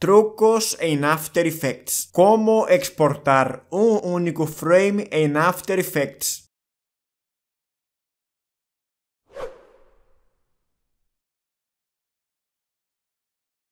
Trucos en After Effects. Cómo exportar un único frame en After Effects.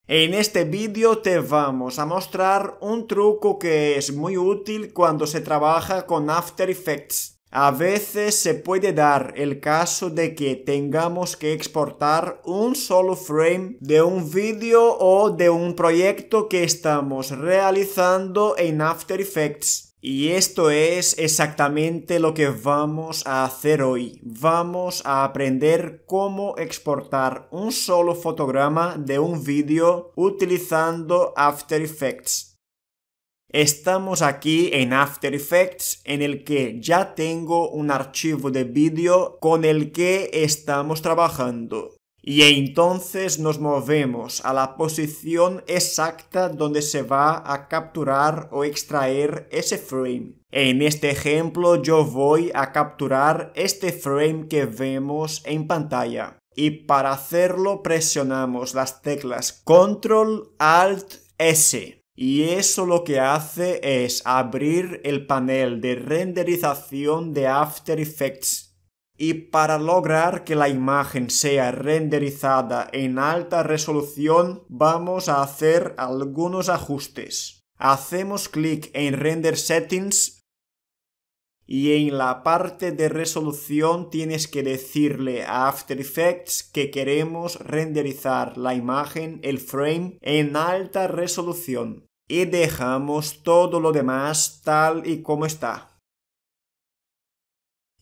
En este vídeo te vamos a mostrar un truco que es muy útil cuando se trabaja con After Effects. A veces se puede dar el caso de que tengamos que exportar un solo frame de un vídeo o de un proyecto que estamos realizando en After Effects. Y esto es exactamente lo que vamos a hacer hoy. Vamos a aprender cómo exportar un solo fotograma de un vídeo utilizando After Effects. Estamos aquí en After Effects en el que ya tengo un archivo de vídeo con el que estamos trabajando. Y entonces nos movemos a la posición exacta donde se va a capturar o extraer ese frame. En este ejemplo yo voy a capturar este frame que vemos en pantalla. Y para hacerlo presionamos las teclas Control Alt S y eso lo que hace es abrir el panel de renderización de After Effects. Y para lograr que la imagen sea renderizada en alta resolución, vamos a hacer algunos ajustes. Hacemos clic en Render Settings y en la parte de resolución tienes que decirle a After Effects que queremos renderizar la imagen, el frame, en alta resolución. Y dejamos todo lo demás tal y como está.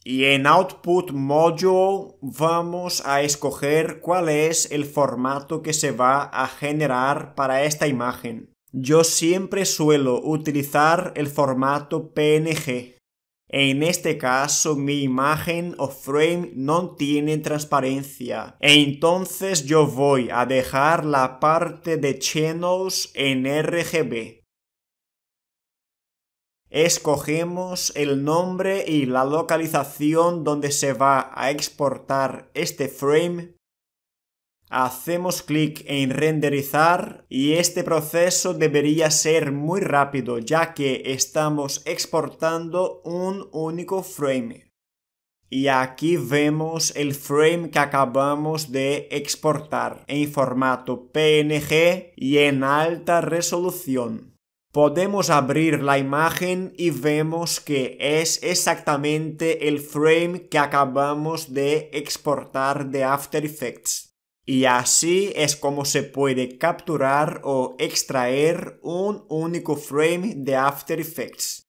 Y en Output Module vamos a escoger cuál es el formato que se va a generar para esta imagen. Yo siempre suelo utilizar el formato PNG. En este caso mi imagen o frame no tiene transparencia. entonces yo voy a dejar la parte de channels en RGB. Escogemos el nombre y la localización donde se va a exportar este frame Hacemos clic en renderizar y este proceso debería ser muy rápido ya que estamos exportando un único frame. Y aquí vemos el frame que acabamos de exportar en formato PNG y en alta resolución. Podemos abrir la imagen y vemos que es exactamente el frame que acabamos de exportar de After Effects. Y así es como se puede capturar o extraer un único frame de After Effects.